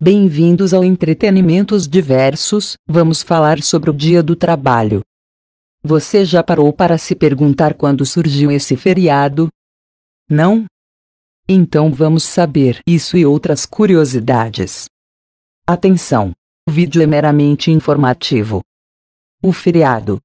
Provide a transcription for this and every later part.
Bem-vindos ao Entretenimentos Diversos, vamos falar sobre o Dia do Trabalho. Você já parou para se perguntar quando surgiu esse feriado? Não? Então vamos saber isso e outras curiosidades. Atenção! O vídeo é meramente informativo. O feriado,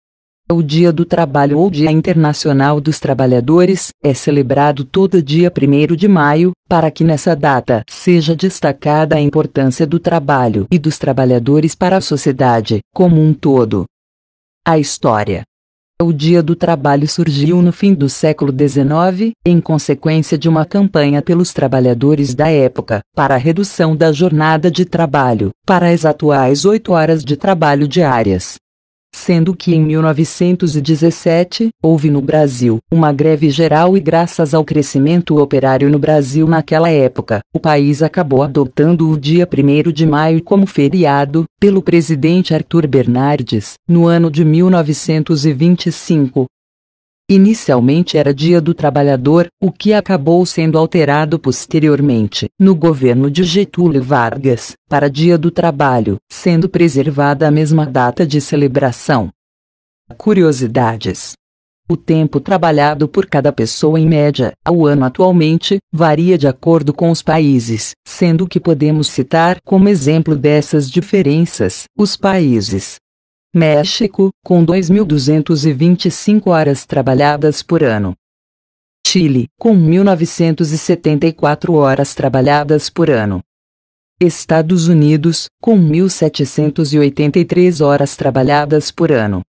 o Dia do Trabalho ou Dia Internacional dos Trabalhadores é celebrado todo dia 1 de maio, para que nessa data seja destacada a importância do trabalho e dos trabalhadores para a sociedade como um todo. A história o Dia do Trabalho surgiu no fim do século XIX, em consequência de uma campanha pelos trabalhadores da época, para a redução da jornada de trabalho, para as atuais 8 horas de trabalho diárias sendo que em 1917 houve no Brasil uma greve geral e graças ao crescimento operário no Brasil naquela época, o país acabou adotando o dia 1 de maio como feriado, pelo presidente Arthur Bernardes. No ano de 1925, Inicialmente era Dia do Trabalhador, o que acabou sendo alterado posteriormente, no governo de Getúlio Vargas, para Dia do Trabalho, sendo preservada a mesma data de celebração. Curiosidades o tempo trabalhado por cada pessoa em média ao ano atualmente varia de acordo com os países, sendo que podemos citar como exemplo dessas diferenças os países México, com 2.225 horas trabalhadas por ano. Chile, com 1.974 horas trabalhadas por ano. Estados Unidos, com 1.783 horas trabalhadas por ano.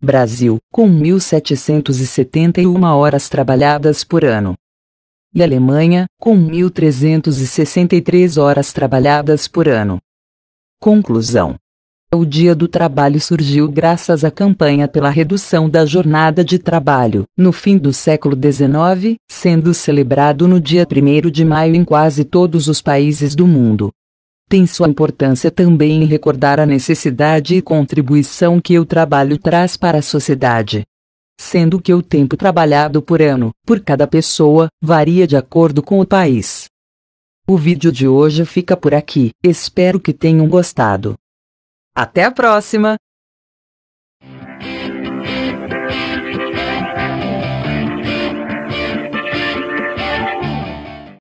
Brasil, com 1.771 horas trabalhadas por ano. E Alemanha, com 1.363 horas trabalhadas por ano. Conclusão o Dia do Trabalho surgiu graças à campanha pela redução da jornada de trabalho, no fim do século XIX, sendo celebrado no dia 1 de maio em quase todos os países do mundo. Tem sua importância também em recordar a necessidade e contribuição que o trabalho traz para a sociedade. Sendo que o tempo trabalhado por ano, por cada pessoa, varia de acordo com o país. O vídeo de hoje fica por aqui, espero que tenham gostado. Até a próxima!